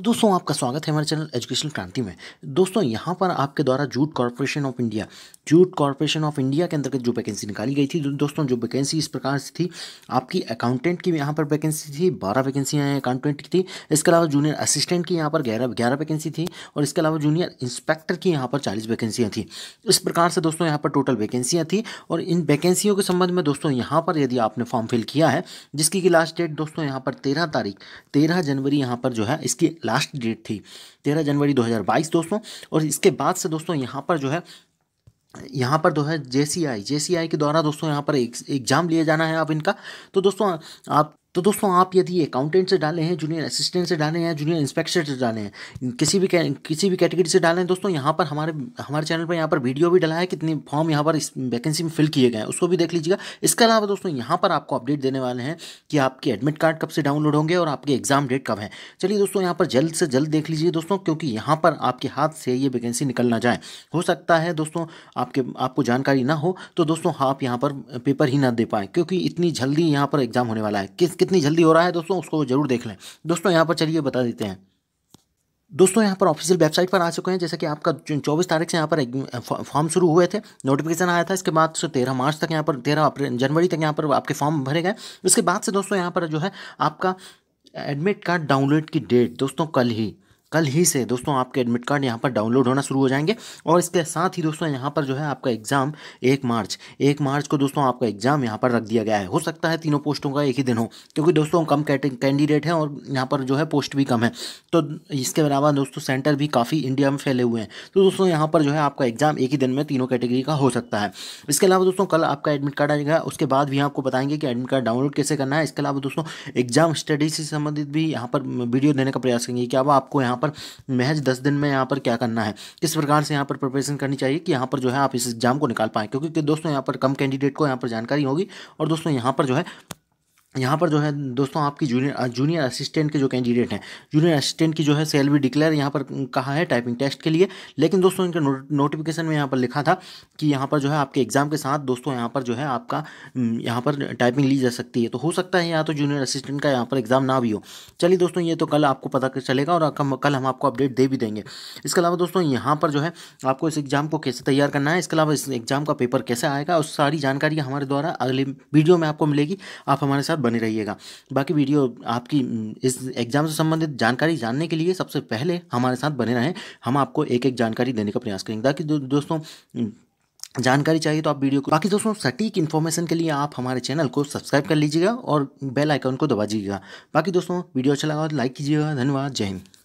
दोस्तों आपका स्वागत है हमारे चैनल एजुकेशन क्रांति में दोस्तों यहाँ पर आपके द्वारा jute corporation of India jute corporation of India के अंतर्गत जो वैकेंसी निकाली गई थी दोस्तों जो वैकेंसी इस प्रकार से थी आपकी अकाउंटेंट की यहाँ पर वैकेंसी थी बारह वैकेंसियाँ अकाउंटेंट की थी इसके अलावा जूनियर असिस्टेंट की यहाँ पर ग्यारह ग्यारह वैकेंसी थी और इसके अलावा जूनियर इंस्पेक्टर की यहाँ पर चालीस वैकेंसियाँ थी इस प्रकार से दोस्तों यहाँ पर टोटल वैकेंसियाँ थी और इन वैकेंसियों के संबंध में दोस्तों यहाँ पर यदि आपने फॉर्म फिल किया है जिसकी कि लास्ट डेट दोस्तों यहाँ पर तेरह तारीख तेरह जनवरी यहाँ पर जो है इसकी लास्ट डेट थी तेरह जनवरी 2022 दोस्तों और इसके बाद से दोस्तों यहाँ पर जो है यहाँ पर जो है जे सी आई जे सी आई के द्वारा दोस्तों यहाँ पर एग्ज़ाम लिया जाना है अब इनका तो दोस्तों आप तो दोस्तों आप यदि अकाउंटेंट से डाले हैं जूनियर असिस्टेंट से डाले हैं जूनियर इंस्पेक्टर से डाले हैं किसी भी किसी भी कैटेगरी से डाले हैं दोस्तों यहाँ पर हमारे हमारे चैनल पर यहाँ पर वीडियो भी डाला है कितने फॉर्म यहाँ पर इस वैकेंसी में फिल किए गए हैं उसको भी देख लीजिएगा इसके अलावा दोस्तों यहाँ पर आपको अपडेट देने वाले हैं कि आपके एडमिट कार्ड कब से डाउनलोड होंगे और आपके एग्जाम डेट कब है चलिए दोस्तों यहाँ पर जल्द से जल्द देख लीजिए दोस्तों क्योंकि यहाँ पर आपके हाथ से ये वैकेंसी निकल ना जाए हो सकता है दोस्तों आपके आपको जानकारी ना हो तो दोस्तों आप यहाँ पर पेपर ही ना दे पाएँ क्योंकि इतनी जल्दी यहाँ पर एग्जाम होने वाला है किस कितनी जल्दी हो रहा है दोस्तों उसको जरूर देख लें दोस्तों यहाँ पर चलिए बता देते हैं दोस्तों यहाँ पर ऑफिशियल वेबसाइट पर आ चुके हैं जैसे कि आपका चौबीस तारीख से यहाँ पर फॉर्म शुरू हुए थे नोटिफिकेशन आया था इसके बाद से तेरह मार्च तक यहाँ पर तेरह जनवरी तक यहाँ पर आपके फॉर्म भरे गए इसके बाद से दोस्तों यहाँ पर जो है आपका एडमिट कार्ड डाउनलोड की डेट दोस्तों कल ही कल ही से दोस्तों आपके एडमिट कार्ड यहाँ पर डाउनलोड होना शुरू हो जाएंगे और इसके साथ ही दोस्तों यहाँ पर जो है आपका एग्ज़ाम एक मार्च एक मार्च को दोस्तों आपका एग्ज़ाम यहाँ पर रख दिया गया है हो सकता है तीनों पोस्टों का एक ही दिन हो क्योंकि दोस्तों कम कैंडिडेट हैं और यहाँ पर जो है पोस्ट भी कम है तो इसके अलावा दोस्तों सेंटर भी काफ़ी इंडिया में फैले हुए हैं तो दोस्तों यहाँ पर जो है आपका एग्ज़ाम एक ही दिन में तीनों कैटेगरी का हो सकता है इसके अलावा दोस्तों कल आपका एडमिट कार्ड आएगा उसके बाद भी आपको बताएंगे कि एडमिट कार्ड डाउनलोड कैसे करना है इसके अलावा दोस्तों एग्ज़ाम स्टडी से संबंधित भी यहाँ पर वीडियो देने का प्रयास करेंगे कि अब आपको यहाँ पर महज दस दिन में यहाँ पर क्या करना है किस प्रकार से यहाँ पर प्रिपरेशन करनी चाहिए कि यहाँ पर जो है आप इस एग्जाम को निकाल पाएँ क्योंकि दोस्तों यहाँ पर कम कैंडिडेट को यहाँ पर जानकारी होगी और दोस्तों यहाँ पर जो है यहाँ पर जो है दोस्तों आपकी जूनियर जूनियर असिस्टेंट के जो कैंडिडेट हैं जूनियर असिस्टेंट की जो है सैलरी डिक्लेयर यहाँ पर कहा है टाइपिंग टेस्ट के लिए लेकिन दोस्तों इनके नो, नोटिफिकेशन में यहाँ पर लिखा था कि यहाँ पर जो है आपके एग्जाम के साथ दोस्तों यहाँ पर जो है आपका यहाँ पर टाइपिंग ली जा सकती है तो हो सकता है यहाँ तो जूनियर असिस्टेंट का यहाँ पर एग्जाम ना भी हो चलिए दोस्तों ये तो कल आपको पता चलेगा और कल हम आपको अपडेट दे भी देंगे इसके अलावा दोस्तों यहाँ पर जो है आपको इस एग्जाम को कैसे तैयार करना है इसके अलावा इस एग्जाम का पेपर कैसे आएगा उस सारी जानकारी हमारे द्वारा अगले वीडियो में आपको मिलेगी आप हमारे साथ बने रहिएगा बाकी वीडियो आपकी इस एग्ज़ाम से संबंधित जानकारी जानने के लिए सबसे पहले हमारे साथ बने रहें हम आपको एक एक जानकारी देने का प्रयास करेंगे ताकि दोस्तों जानकारी चाहिए तो आप वीडियो को बाकी दोस्तों सटीक इन्फॉर्मेशन के लिए आप हमारे चैनल को सब्सक्राइब कर लीजिएगा और बेल आइकन को दबा दीजिएगा बाकी दोस्तों वीडियो अच्छा लगा तो लाइक कीजिएगा धन्यवाद जय हिंद